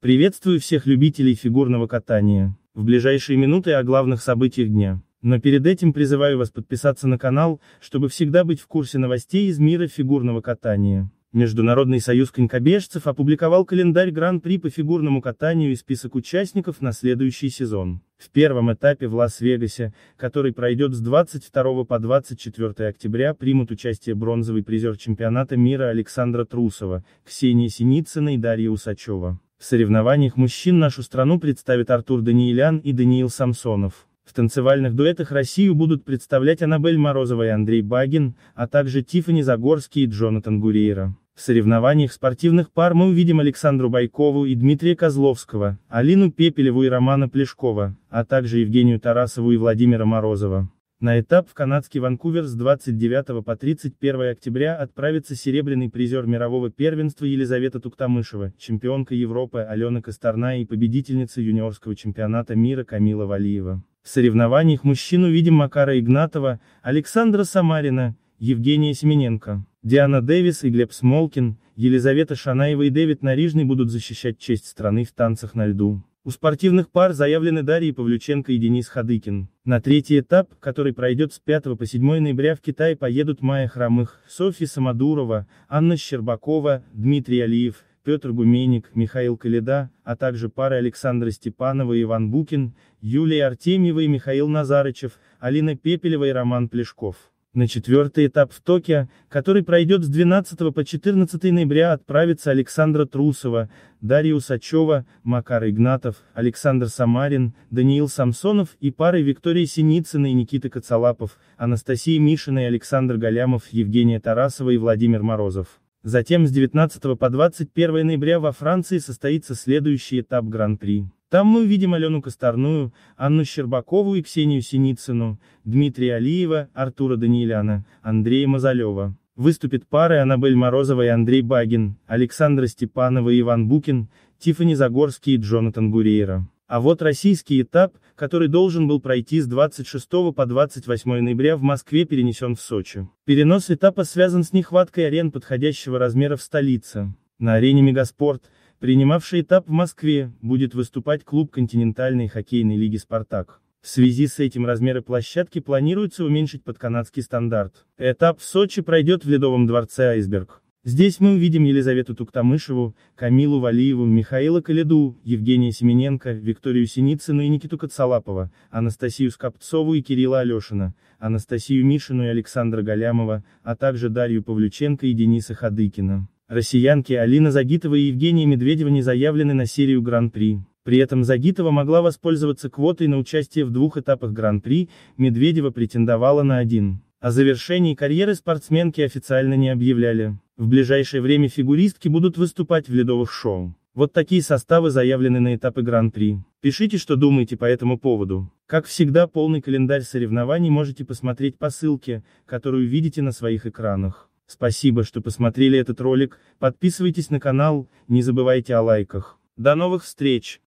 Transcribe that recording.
Приветствую всех любителей фигурного катания. В ближайшие минуты о главных событиях дня. Но перед этим призываю вас подписаться на канал, чтобы всегда быть в курсе новостей из мира фигурного катания. Международный союз конькобежцев опубликовал календарь Гран-при по фигурному катанию и список участников на следующий сезон. В первом этапе в Лас-Вегасе, который пройдет с 22 по 24 октября, примут участие бронзовый призер чемпионата мира Александра Трусова, Ксения Синицына и Дарья Усачева. В соревнованиях мужчин нашу страну представят Артур Даниилян и Даниил Самсонов. В танцевальных дуэтах Россию будут представлять Анабель Морозова и Андрей Багин, а также Тифани Загорский и Джонатан Гуриера. В соревнованиях спортивных пар мы увидим Александру Байкову и Дмитрия Козловского, Алину Пепелеву и Романа Плешкова, а также Евгению Тарасову и Владимира Морозова. На этап в канадский Ванкувер с 29 по 31 октября отправится серебряный призер мирового первенства Елизавета Туктамышева, чемпионка Европы Алена Косторна и победительница юниорского чемпионата мира Камила Валиева. В соревнованиях мужчин увидим Макара Игнатова, Александра Самарина, Евгения Семененко, Диана Дэвис и Глеб Смолкин, Елизавета Шанаева и Дэвид Нарижный будут защищать честь страны в танцах на льду. У спортивных пар заявлены Дарья Павлюченко и Денис Хадыкин. На третий этап, который пройдет с 5 по 7 ноября в Китай, поедут Майя Хромых, Софья Самодурова, Анна Щербакова, Дмитрий Алиев, Петр Гуменник, Михаил Каледа, а также пары Александра Степанова и Иван Букин, Юлия Артемьева и Михаил Назарычев, Алина Пепелева и Роман Плешков. На четвертый этап в Токио, который пройдет с 12 по 14 ноября, отправятся Александра Трусова, Дарья Усачева, Макар Игнатов, Александр Самарин, Даниил Самсонов и пары Виктория Синицына и Никиты Коцалапов, Мишина и Александр Галямов, Евгения Тарасова и Владимир Морозов. Затем с 19 по 21 ноября во Франции состоится следующий этап Гран-при. Там мы увидим Алену Косторную, Анну Щербакову и Ксению Синицыну, Дмитрия Алиева, Артура Данииляна, Андрея Мазалева. Выступит пары Анабель Морозова и Андрей Багин, Александра Степанова и Иван Букин, Тифани Загорский и Джонатан Гурейра. А вот российский этап, который должен был пройти с 26 по 28 ноября в Москве перенесен в Сочи. Перенос этапа связан с нехваткой арен подходящего размера в столице. На арене Мегаспорт – принимавший этап в Москве, будет выступать клуб континентальной хоккейной лиги «Спартак». В связи с этим размеры площадки планируется уменьшить под канадский стандарт. Этап в Сочи пройдет в Ледовом дворце «Айсберг». Здесь мы увидим Елизавету Туктамышеву, Камилу Валиеву, Михаила Каледу, Евгения Семененко, Викторию Синицыну и Никиту Коцалапова, Анастасию Скопцову и Кирилла Алешина, Анастасию Мишину и Александра Галямова, а также Дарью Павлюченко и Дениса Хадыкина. Россиянки Алина Загитова и Евгения Медведева не заявлены на серию Гран-при. При этом Загитова могла воспользоваться квотой на участие в двух этапах Гран-при, Медведева претендовала на один. О завершении карьеры спортсменки официально не объявляли. В ближайшее время фигуристки будут выступать в ледовых шоу. Вот такие составы заявлены на этапы Гран-при. Пишите, что думаете по этому поводу. Как всегда, полный календарь соревнований можете посмотреть по ссылке, которую видите на своих экранах. Спасибо, что посмотрели этот ролик, подписывайтесь на канал, не забывайте о лайках. До новых встреч!